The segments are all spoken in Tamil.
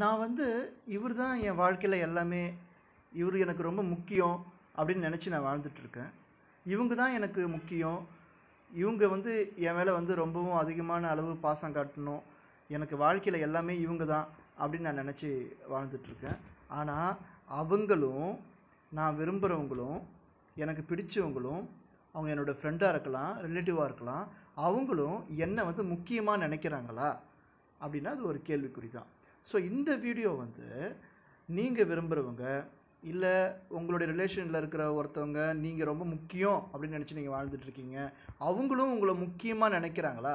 நான் வந்து இவர் தான் என் வாழ்க்கையில் எல்லாமே இவர் எனக்கு ரொம்ப முக்கியம் அப்படின்னு நினச்சி நான் வாழ்ந்துட்டுருக்கேன் இவங்க தான் எனக்கு முக்கியம் இவங்க வந்து என் மேலே வந்து ரொம்பவும் அதிகமான அளவு பாசம் காட்டணும் எனக்கு வாழ்க்கையில் எல்லாமே இவங்க தான் அப்படின்னு நான் நினச்சி வாழ்ந்துட்டுருக்கேன் ஆனால் அவங்களும் நான் விரும்புகிறவங்களும் எனக்கு பிடிச்சவங்களும் அவங்க என்னோடய ஃப்ரெண்டாக இருக்கலாம் ரிலேட்டிவாக இருக்கலாம் அவங்களும் என்னை வந்து முக்கியமாக நினைக்கிறாங்களா அப்படின்னா அது ஒரு கேள்விக்குறி தான் ஸோ இந்த வீடியோ வந்து நீங்கள் விரும்புகிறவங்க இல்லை உங்களுடைய ரிலேஷனில் இருக்கிற ஒருத்தவங்க நீங்கள் ரொம்ப முக்கியம் அப்படின்னு நினச்சி நீங்கள் வாழ்ந்துட்டுருக்கீங்க அவங்களும் உங்களை முக்கியமாக நினைக்கிறாங்களா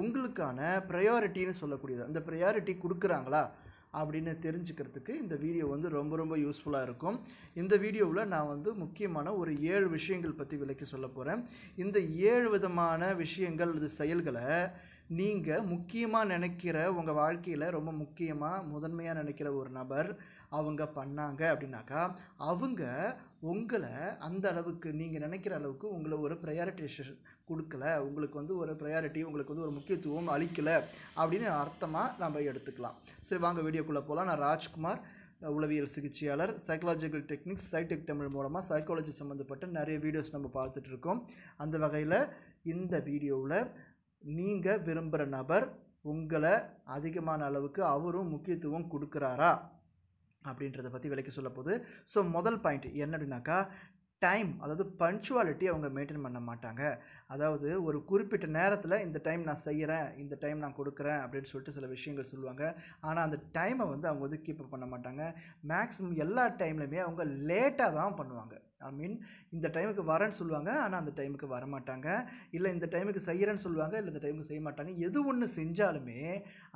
உங்களுக்கான ப்ரையாரிட்டின்னு சொல்லக்கூடியது அந்த ப்ரையாரிட்டி கொடுக்குறாங்களா அப்படின்னு தெரிஞ்சுக்கிறதுக்கு இந்த வீடியோ வந்து ரொம்ப ரொம்ப யூஸ்ஃபுல்லாக இருக்கும் இந்த வீடியோவில் நான் வந்து முக்கியமான ஒரு ஏழு விஷயங்கள் பற்றி விளக்கி சொல்ல போகிறேன் இந்த ஏழு விதமான விஷயங்கள் அல்லது செயல்களை நீங்கள் முக்கியமாக நினைக்கிற உங்கள் வாழ்க்கையில் ரொம்ப முக்கியமாக முதன்மையாக நினைக்கிற ஒரு நபர் அவங்க பண்ணாங்க அப்படின்னாக்கா அவங்க உங்களை அந்த அளவுக்கு நீங்கள் நினைக்கிற அளவுக்கு உங்களை ஒரு ப்ரையாரிட்டைசேஷன் கொடுக்கல உங்களுக்கு வந்து ஒரு ப்ரையாரிட்டி உங்களுக்கு வந்து ஒரு முக்கியத்துவம் அளிக்கலை அப்படின்னு அர்த்தமாக நம்ம எடுத்துக்கலாம் சரி வாங்க வீடியோக்குள்ளே போகலாம் நான் ராஜ்குமார் உளவியல் சிகிச்சையாளர் சைக்கலாஜிக்கல் டெக்னிக்ஸ் சைடெக் தமிழ் மூலமாக சைக்காலஜி சம்மந்தப்பட்ட நிறைய வீடியோஸ் நம்ம பார்த்துட்ருக்கோம் அந்த வகையில் இந்த வீடியோவில் நீங்கள் விரும்புகிற நபர் உங்களை அதிகமான அளவுக்கு அவரும் முக்கியத்துவம் கொடுக்குறாரா அப்படின்றத பற்றி விலைக்கு சொல்ல போகுது ஸோ முதல் பாயிண்ட் என்ன அப்படின்னாக்கா டைம் அதாவது பன்ச்சுவாலிட்டி அவங்க மெயின்டைன் பண்ண மாட்டாங்க அதாவது ஒரு குறிப்பிட்ட நேரத்தில் இந்த டைம் நான் செய்கிறேன் இந்த டைம் நான் கொடுக்குறேன் அப்படின்னு சொல்லிட்டு சில விஷயங்கள் சொல்லுவாங்க ஆனால் அந்த டைமை வந்து அவங்க வந்து கீப்பப் பண்ண மாட்டாங்க மேக்ஸிமம் எல்லா டைம்லையுமே அவங்க லேட்டாக தான் பண்ணுவாங்க ஐ மீன் இந்த டைமுக்கு வரேன்னு சொல்லுவாங்க ஆனால் அந்த டைமுக்கு வரமாட்டாங்க இல்லை இந்த டைமுக்கு செய்கிறேன்னு சொல்லுவாங்க இல்லை இந்த டைமுக்கு செய்ய மாட்டாங்க எது ஒன்று செஞ்சாலுமே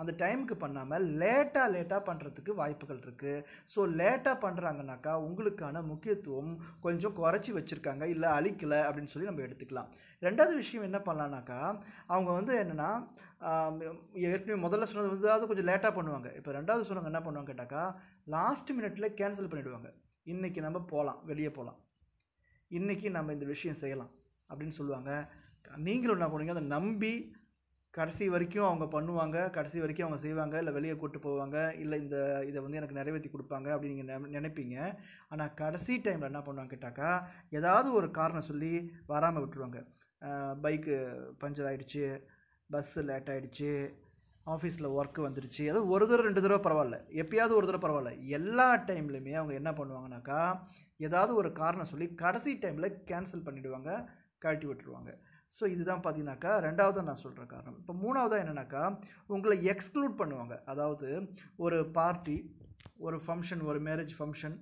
அந்த டைமுக்கு பண்ணாமல் லேட்டாக லேட்டாக பண்ணுறதுக்கு வாய்ப்புகள் இருக்குது ஸோ லேட்டாக பண்ணுறாங்கனாக்கா உங்களுக்கான முக்கியத்துவம் கொஞ்சம் குறைச்சி வச்சுருக்காங்க இல்லை அழிக்கலை அப்படின்னு சொல்லி நம்ம எடுத்துக்கலாம் ரெண்டாவது விஷயம் என்ன பண்ணலான்னாக்கா அவங்க வந்து என்னென்னா ஏற்கனவே முதல்ல சொன்னது வந்து அது கொஞ்சம் லேட்டாக பண்ணுவாங்க இப்போ ரெண்டாவது சொன்னவங்க என்ன பண்ணுவாங்க கேட்டாக்கா லாஸ்ட் மினிட்ல கேன்சல் பண்ணிவிடுவாங்க இன்றைக்கி நம்ம போகலாம் வெளியே போகலாம் இன்றைக்கி நம்ம இந்த விஷயம் செய்யலாம் அப்படின்னு சொல்லுவாங்க நீங்களும் என்ன பண்ணுவீங்க அதை நம்பி கடைசி வரைக்கும் அவங்க பண்ணுவாங்க கடைசி வரைக்கும் அவங்க செய்வாங்க இல்லை வெளியே கூப்பிட்டு போவாங்க இல்லை இந்த இதை வந்து எனக்கு நிறைவேற்றி கொடுப்பாங்க அப்படின்னு நீங்கள் நெ நினைப்பீங்க ஆனால் கடைசி டைமில் என்ன பண்ணுவாங்க கேட்டாக்கா ஏதாவது ஒரு காரணம் சொல்லி வராமல் விட்டுருவாங்க பைக்கு பஞ்சர் ஆகிடுச்சு பஸ்ஸு லேட் ஆகிடுச்சு ஆஃபீஸில் ஒர்க்கு வந்துடுச்சு அது ஒரு தடவை ரெண்டு தடவை பரவாயில்ல எப்பயாவது ஒரு தடவை பரவாயில்ல எல்லா டைம்லையுமே அவங்க என்ன பண்ணுவாங்கனாக்கா ஏதாவது ஒரு காரணம் சொல்லி கடைசி டைமில் கேன்சல் பண்ணிவிடுவாங்க கழட்டி விட்டுருவாங்க ஸோ இதுதான் பார்த்தீங்கன்னாக்கா ரெண்டாவது நான் சொல்கிற காரணம் இப்போ மூணாவதாக என்னென்னாக்கா உங்களை எக்ஸ்க்ளூட் பண்ணுவாங்க அதாவது ஒரு பார்ட்டி ஒரு ஃபங்க்ஷன் ஒரு மேரேஜ் ஃபங்க்ஷன்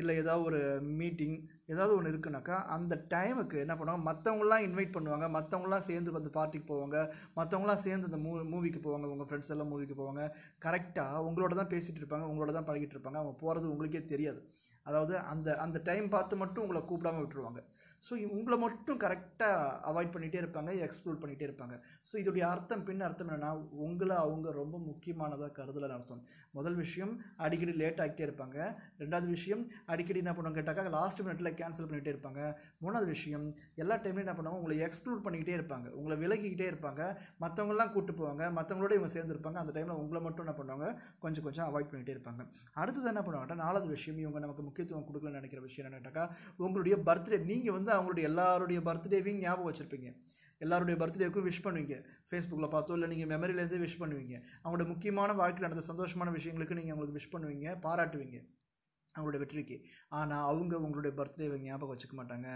இல்லை ஏதாவது ஒரு மீட்டிங் ஏதாவது ஒன்று இருக்குனாக்கா அந்த டைமுக்கு என்ன பண்ணுவாங்க மற்றவங்களாம் இன்வைட் பண்ணுவாங்க மற்றவங்களாம் சேர்ந்து வந்து பார்ட்டிக்கு போவாங்க மற்றவங்களாம் சேர்ந்து அந்த மூ மூவிக்கு போவாங்க உங்கள் ஃப்ரெண்ட்ஸ் எல்லாம் மூவிக்கு போவாங்க கரெக்டாக உங்களோட தான் பேசிகிட்டு இருப்பாங்க உங்களோட தான் பழகிட்டு இருப்பாங்க அவங்க போகிறது உங்களுக்கே தெரியாது அதாவது அந்த அந்த டைம் பார்த்து மட்டும் உங்களை கூப்பிடாம விட்டுருவாங்க ஸோ உங்களை மட்டும் கரெக்டாக அவாய்ட் பண்ணிகிட்டே இருப்பாங்க எக்ஸ்ப்ளோர் பண்ணிகிட்டே இருப்பாங்க ஸோ இதோடைய அர்த்தம் பின் அர்த்தம் என்னென்னா உங்களை அவங்க ரொம்ப முக்கியமானதாக கருதலை அர்த்தம் முதல் விஷயம் அடிக்கடி லேட் ஆகிட்டே இருப்பாங்க ரெண்டாவது விஷயம் அடிக்கடி என்ன பண்ணுவாங்க கேட்டாக்கா லாஸ்ட் மினிட்ல கேன்சல் பண்ணிகிட்டே இருப்பாங்க மூணாவது விஷயம் எல்லா டைம்லையும் என்ன பண்ணுவாங்க உங்களை எக்ஸ்ப்ளோர் பண்ணிக்கிட்டே இருப்பாங்க உங்களை விலகிக்கிட்டே இருப்பாங்க மற்றவங்களாம் கூப்பிட்டு போவாங்க மற்றவங்களோட இவங்க சேர்ந்துருப்பாங்க அந்த டைமில் உங்களை மட்டும் என்ன பண்ணுவாங்க கொஞ்சம் கொஞ்சம் அவாய்ட் பண்ணிகிட்டே இருப்பாங்க அடுத்தது என்ன பண்ணுவாங்க நாலாவது விஷயம் இவங்க நமக்கு முக்கியத்துவம் கொடுக்கலன்னு நினைக்கிற விஷயம் கேட்டாக்கா உங்களுடைய பர்த்டே நீங்கள் வந்து வந்து அவங்களுடைய எல்லாருடைய பர்த்டேவையும் ஞாபகம் வச்சுருப்பீங்க எல்லாருடைய பர்த்டேக்கும் விஷ் பண்ணுவீங்க ஃபேஸ்புக்கில் பார்த்தோ இல்லை நீங்கள் மெமரியிலேருந்து விஷ் பண்ணுவீங்க அவங்களோட முக்கியமான வாழ்க்கையில் நடந்த சந்தோஷமான விஷயங்களுக்கு நீங்கள் அவங்களுக்கு விஷ் பண்ணுவீங்க பாராட்டுவீங்க அவங்களோட வெற்றிக்கு ஆனால் அவங்க உங்களுடைய பர்த்டே ஞாபகம் வச்சுக்க மாட்டாங்க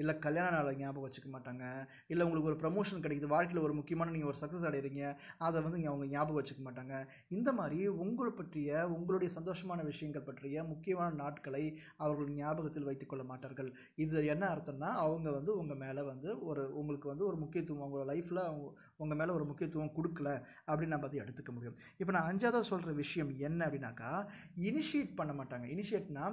இல்லை கல்யாண நாளை ஞாபகம் வச்சுக்க மாட்டாங்க இல்லை உங்களுக்கு ஒரு ப்ரமோஷன் கிடைக்குது வாழ்க்கையில் ஒரு முக்கியமான நீங்கள் ஒரு சக்ஸஸ் அடைகிறீங்க அதை வந்து அவங்க ஞாபகம் வச்சுக்க மாட்டாங்க இந்த மாதிரி உங்களை பற்றிய உங்களுடைய சந்தோஷமான விஷயங்கள் பற்றிய முக்கியமான நாட்களை அவர்கள் ஞாபகத்தில் வைத்துக்கொள்ள மாட்டார்கள் இது என்ன அர்த்தம்னா அவங்க வந்து உங்கள் மேலே வந்து ஒரு உங்களுக்கு வந்து ஒரு முக்கியத்துவம் அவங்க லைஃப்பில் அவங்க உங்கள் மேலே ஒரு முக்கியத்துவம் கொடுக்கல அப்படின்னு நம்ம அதை எடுத்துக்க முடியும் இப்போ நான் அஞ்சாவது சொல்கிற விஷயம் என்ன அப்படின்னாக்கா இனிஷியேட் பண்ண மாட்டாங்க இனிஷியேட் செட்னா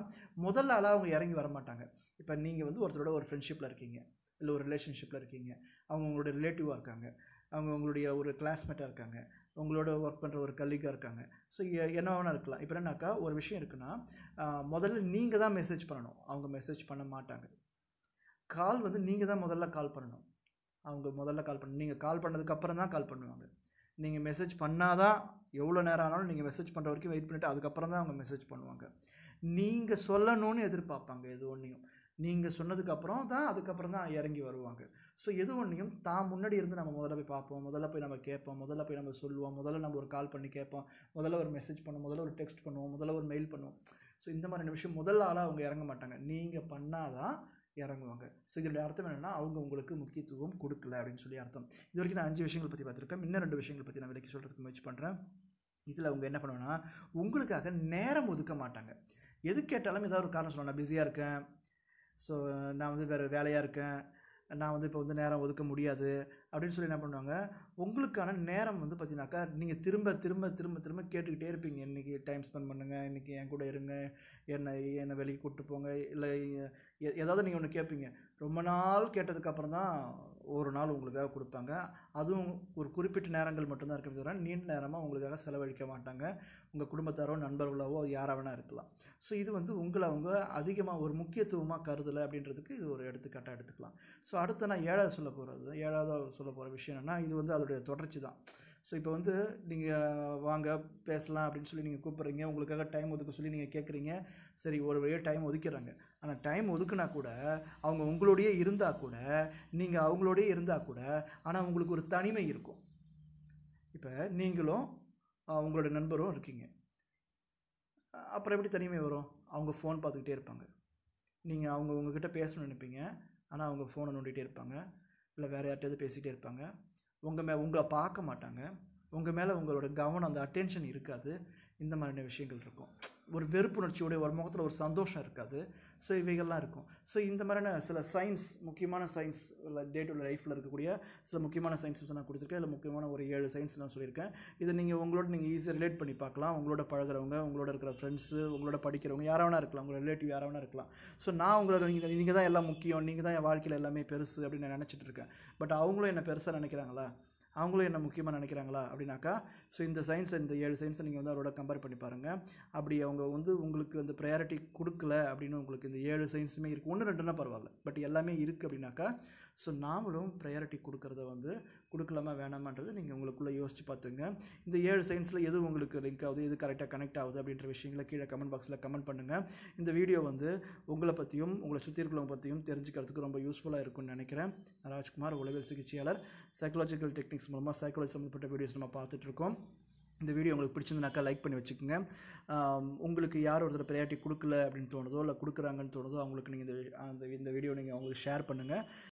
முதல்ல ஆளாக அவங்க இறங்கி வர மாட்டாங்க இப்போ நீங்கள் வந்து ஒருத்தரோட ஒரு ஃப்ரெண்ட்ஷிப்பில் இருக்கீங்க இல்லை ஒரு ரிலேஷன்ஷிப்பில் இருக்கீங்க அவங்க உங்களோட ரிலேட்டிவாக இருக்காங்க அவங்க உங்களுடைய ஒரு கிளாஸ்மேட்டாக இருக்காங்க உங்களோட ஒர்க் பண்ணுற ஒரு கல்லீக்காக இருக்காங்க ஸோ என்ன வேணால் இருக்கலாம் இப்போ என்னன்னாக்கா ஒரு விஷயம் இருக்குன்னா முதல்ல நீங்கள் தான் மெசேஜ் பண்ணணும் அவங்க மெசேஜ் பண்ண மாட்டாங்க கால் வந்து நீங்கள் தான் முதல்ல கால் பண்ணணும் அவங்க முதல்ல கால் பண்ணணும் நீங்கள் கால் பண்ணதுக்கப்புறம் தான் கால் பண்ணுவாங்க நீங்கள் மெசேஜ் பண்ணால் தான் எவ்வளோ நேரம் ஆனாலும் நீங்கள் மெசேஜ் பண்ணுற வரைக்கும் வெயிட் பண்ணிவிட்டு அதுக்கப்புறம் தான் அவங்க மெசேஜ் பண்ணுவாங்க நீங்கள் சொல்லணும்னு எதிர்பார்ப்பாங்க எது ஒன்றையும் நீங்கள் சொன்னதுக்கப்புறம் தான் அதுக்கப்புறம் தான் இறங்கி வருவாங்க ஸோ எது ஒன்றையும் தான் முன்னாடி இருந்து நம்ம முதல்ல போய் பார்ப்போம் முதல்ல போய் நம்ம கேட்போம் முதல்ல போய் நம்ம சொல்லுவோம் முதல்ல நம்ம ஒரு கால் பண்ணி கேட்போம் முதல்ல ஒரு மெசேஜ் பண்ணுவோம் முதல்ல ஒரு டெக்ஸ்ட் பண்ணுவோம் முதல்ல ஒரு மெயில் பண்ணுவோம் ஸோ இந்த மாதிரி விஷயம் முதல்ல ஆளாக அவங்க இறங்க மாட்டாங்க நீங்கள் தான் இறங்குவாங்க ஸோ இதோடைய அர்த்தம் என்னென்னா அவங்க உங்களுக்கு முக்கியத்துவம் கொடுக்கல அப்படின்னு சொல்லி அர்த்தம் இது வரைக்கும் நான் அஞ்சு விஷயங்கள் பற்றி பார்த்துருக்கேன் இன்னும் ரெண்டு விஷயங்கள் பற்றி நான் விலைக்கு சொல்கிறதுக்கு முயற்சி பண்ணுறேன் இதில் அவங்க என்ன பண்ணுவேன்னா உங்களுக்காக நேரம் ஒதுக்க மாட்டாங்க எது கேட்டாலும் ஏதாவது ஒரு காரணம் சொல்லணும் நான் பிஸியாக இருக்கேன் ஸோ நான் வந்து வேறு வேலையாக இருக்கேன் நான் வந்து இப்போ வந்து நேரம் ஒதுக்க முடியாது அப்படின்னு சொல்லி என்ன பண்ணுவாங்க உங்களுக்கான நேரம் வந்து பார்த்தீங்கன்னாக்கா நீங்கள் திரும்ப திரும்ப திரும்ப திரும்ப கேட்டுக்கிட்டே இருப்பீங்க இன்றைக்கி டைம் ஸ்பெண்ட் பண்ணுங்கள் இன்றைக்கி என் கூட இருங்க என்னை என்னை வெளியே கூப்பிட்டு போங்க இல்லை ஏதாவது நீங்கள் ஒன்று கேட்பீங்க ரொம்ப நாள் கேட்டதுக்கப்புறம் தான் ஒரு நாள் உங்களுக்காக கொடுப்பாங்க அதுவும் ஒரு குறிப்பிட்ட நேரங்கள் மட்டும்தான் இருக்கிறது தவிர நீண்ட நேரமாக உங்களுக்காக செலவழிக்க மாட்டாங்க உங்கள் குடும்பத்தாரோ நண்பர்களாவோ யாராக இருக்கலாம் ஸோ இது வந்து உங்களை அவங்க அதிகமாக ஒரு முக்கியத்துவமாக கருதலை அப்படின்றதுக்கு இது ஒரு எடுத்துக்காட்டாக எடுத்துக்கலாம் ஸோ அடுத்து நான் ஏழாவது சொல்ல போகிறது ஏழாவது சொல்ல போகிற விஷயம் என்னென்னா இது வந்து அதோடைய தொடர்ச்சி தான் ஸோ இப்போ வந்து நீங்கள் வாங்க பேசலாம் அப்படின்னு சொல்லி நீங்கள் கூப்பிட்றீங்க உங்களுக்காக டைம் ஒதுக்க சொல்லி நீங்கள் கேட்குறீங்க சரி ஒரு வழியாக டைம் ஒதுக்கிறாங்க ஆனால் டைம் ஒதுக்குனா கூட அவங்க உங்களோடையே இருந்தால் கூட நீங்கள் அவங்களோடையே இருந்தால் கூட ஆனால் உங்களுக்கு ஒரு தனிமை இருக்கும் இப்போ நீங்களும் அவங்களோட நண்பரும் இருக்கீங்க அப்புறம் எப்படி தனிமை வரும் அவங்க ஃபோன் பார்த்துக்கிட்டே இருப்பாங்க நீங்கள் அவங்க உங்ககிட்ட பேசணும்னு நினைப்பீங்க ஆனால் அவங்க ஃபோனை நோண்டிகிட்டே இருப்பாங்க இல்லை வேறு யார்கிட்டயாவது பேசிகிட்டே இருப்பாங்க உங்கள் மே உங்களை பார்க்க மாட்டாங்க உங்கள் மேலே உங்களோட கவனம் அந்த அட்டென்ஷன் இருக்காது இந்த மாதிரியான விஷயங்கள் இருக்கும் ஒரு வெறுப்புணர்ச்சியோடைய ஒரு முகத்தில் ஒரு சந்தோஷம் இருக்காது ஸோ இவைகள்லாம் இருக்கும் ஸோ இந்த மாதிரியான சில சயின்ஸ் முக்கியமான சயின்ஸ் டே டு லைஃப்பில் இருக்கக்கூடிய சில முக்கியமான சயின்ஸ் நான் கொடுத்துருக்கேன் இல்லை முக்கியமான ஒரு ஏழு சயின்ஸ் நான் சொல்லியிருக்கேன் இதை நீங்கள் உங்களோட நீங்கள் ஈஸியாக ரிலேட் பண்ணி பார்க்கலாம் உங்களோட பழகிறவங்க உங்களோட இருக்கிற ஃப்ரெண்ட்ஸு உங்களோட படிக்கிறவங்க யாராவது இருக்கலாம் உங்களோட ரிலேட்டிவ் யாராவது இருக்கலாம் ஸோ நான் உங்களை நீங்கள் நீங்கள் தான் எல்லாம் முக்கியம் நீங்கள் தான் என் வாழ்க்கையில் எல்லாமே பெருசு அப்படின்னு நான் நினச்சிட்டு இருக்கேன் பட் அவங்களும் என்னை பெருசாக நினைக்கிறாங்களா அவங்களும் என்ன முக்கியமாக நினைக்கிறாங்களா அப்படின்னாக்கா ஸோ இந்த சயின்ஸ் இந்த ஏழு சயின்ஸை நீங்கள் வந்து அவரோட கம்பேர் பண்ணி பாருங்கள் அப்படி அவங்க வந்து உங்களுக்கு அந்த ப்ரையாரிட்டி கொடுக்கல அப்படின்னு உங்களுக்கு இந்த ஏழு சயின்ஸுமே இருக்குது ஒன்று ரெண்டுனா பரவாயில்ல பட் எல்லாமே இருக்குது அப்படின்னாக்கா ஸோ நாமளும் ப்ரையாரிட்டி கொடுக்குறத வந்து கொடுக்கலாமா வேணாமான்றது நீங்கள் உங்களுக்குள்ளே யோசிச்சு பார்த்துங்க இந்த ஏழு சயின்ஸில் எது உங்களுக்கு லிங்க் ஆகுது எது கரெக்டாக கனெக்ட் ஆகுது அப்படின்ற விஷயங்களை கீழே கமெண்ட் பாக்ஸில் கமெண்ட் பண்ணுங்கள் இந்த வீடியோ வந்து உங்களை பற்றியும் உங்களை சுற்றி இருக்கிறவங்க பற்றியும் தெரிஞ்சுக்கிறதுக்கு ரொம்ப யூஸ்ஃபுல்லாக இருக்கும்னு நினைக்கிறேன் ராஜ்குமார் உளவியல் சிகிச்சையாளர் சைக்கலாஜிக்கல் டெக்னிக்ஸ் மூலமாக சைக்காலஜி சம்மந்தப்பட்ட வீடியோஸ் நம்ம பார்த்துட்ருக்கோம் இந்த வீடியோ உங்களுக்கு பிடிச்சிருந்தனாக்கா லைக் பண்ணி வச்சுக்கோங்க உங்களுக்கு யார் ஒருத்தர் ப்ரையாரிட்டி கொடுக்கல அப்படின்னு தோணுதோ இல்லை கொடுக்குறாங்கன்னு தோணுதோ அவங்களுக்கு நீங்கள் இந்த அந்த இந்த வீடியோ நீங்கள் அவங்களுக்கு ஷேர் பண்ணுங்கள்